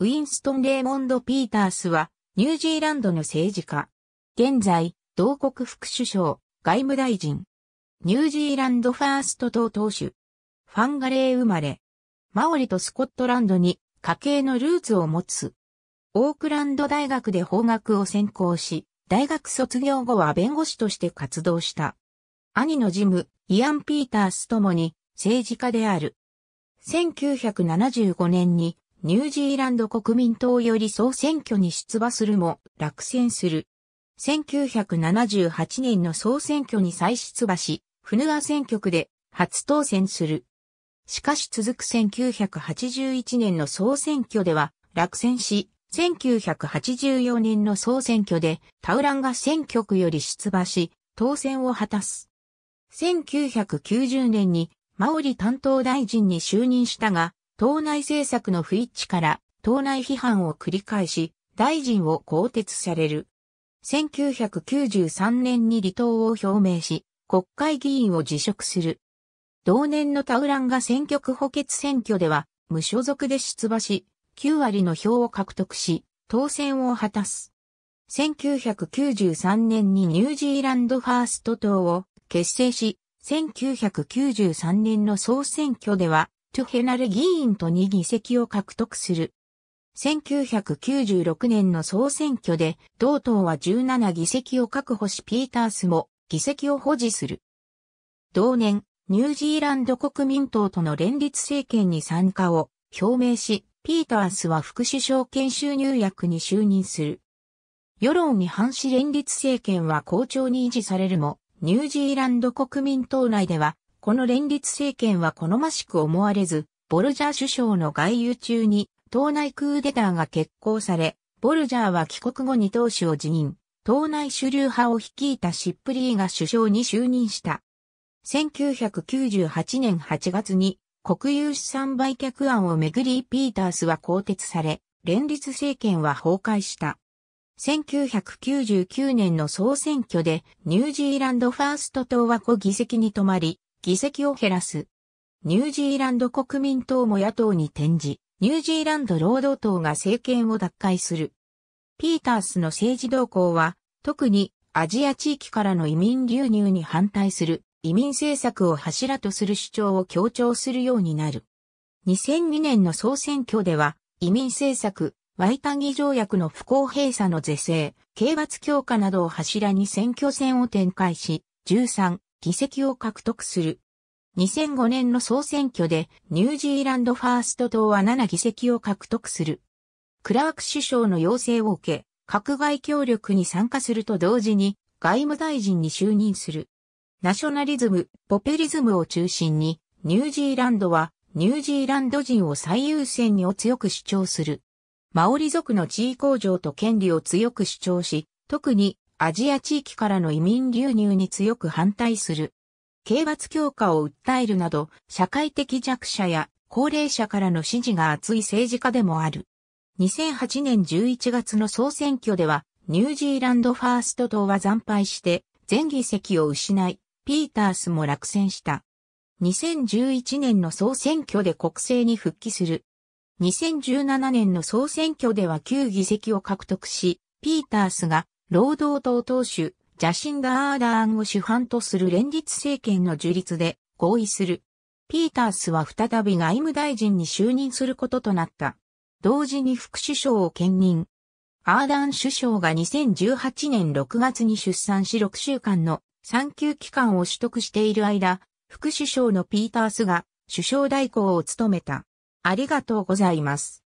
ウィンストン・レーモンド・ピータースは、ニュージーランドの政治家。現在、同国副首相、外務大臣。ニュージーランドファースト党党首。ファンガレー生まれ。マオリとスコットランドに家系のルーツを持つ。オークランド大学で法学を専攻し、大学卒業後は弁護士として活動した。兄のジム、イアン・ピータースともに政治家である。1975年にニュージーランド国民党より総選挙に出馬するも落選する。1978年の総選挙に再出馬し、フヌア選挙区で初当選する。しかし続く1981年の総選挙では落選し、1984年の総選挙でタウランが選挙区より出馬し、当選を果たす。1990年にマオリ担当大臣に就任したが、党内政策の不一致から党内批判を繰り返し、大臣を更迭される。1993年に離党を表明し、国会議員を辞職する。同年のタウランが選挙区補欠選挙では、無所属で出馬し、9割の票を獲得し、当選を果たす。1993年にニュージーランドファースト党を結成し、1993年の総選挙ではトゥヘナレ議員と2議席を獲得する。1996年の総選挙で、同党は17議席を確保しピータースも議席を保持する。同年、ニュージーランド国民党との連立政権に参加を表明し、ピータースは副首相研修入役に就任する。世論に反し連立政権は好調に維持されるも、ニュージーランド国民党内ではこの連立政権は好ましく思われず、ボルジャー首相の外遊中に党内クーデターが決行され、ボルジャーは帰国後に党首を辞任、党内主流派を率いたシップリーが首相に就任した。1998年8月に国有資産売却案をめぐりピータースは更迭され、連立政権は崩壊した。1999年の総選挙でニュージーランドファースト党は5議席に止まり、議席を減らす。ニュージーランド国民党も野党に転じ、ニュージーランド労働党が政権を奪回する。ピータースの政治動向は、特にアジア地域からの移民流入に反対する移民政策を柱とする主張を強調するようになる。2002年の総選挙では、移民政策、ワイタギ条約の不公平さの是正、刑罰強化などを柱に選挙戦を展開し、13、議席を獲得する。2005年の総選挙でニュージーランドファースト党は7議席を獲得する。クラーク首相の要請を受け、閣外協力に参加すると同時に外務大臣に就任する。ナショナリズム、ポペリズムを中心に、ニュージーランドはニュージーランド人を最優先にを強く主張する。マオリ族の地位向上と権利を強く主張し、特にアジア地域からの移民流入に強く反対する。刑罰強化を訴えるなど、社会的弱者や高齢者からの支持が厚い政治家でもある。2008年11月の総選挙では、ニュージーランドファースト党は惨敗して、全議席を失い、ピータースも落選した。2011年の総選挙で国政に復帰する。2017年の総選挙では9議席を獲得し、ピータースが労働党党首、ジャシンダアーダーンを主犯とする連立政権の樹立で合意する。ピータースは再び外務大臣に就任することとなった。同時に副首相を兼任。アーダーン首相が2018年6月に出産し6週間の産休期間を取得している間、副首相のピータースが首相代行を務めた。ありがとうございます。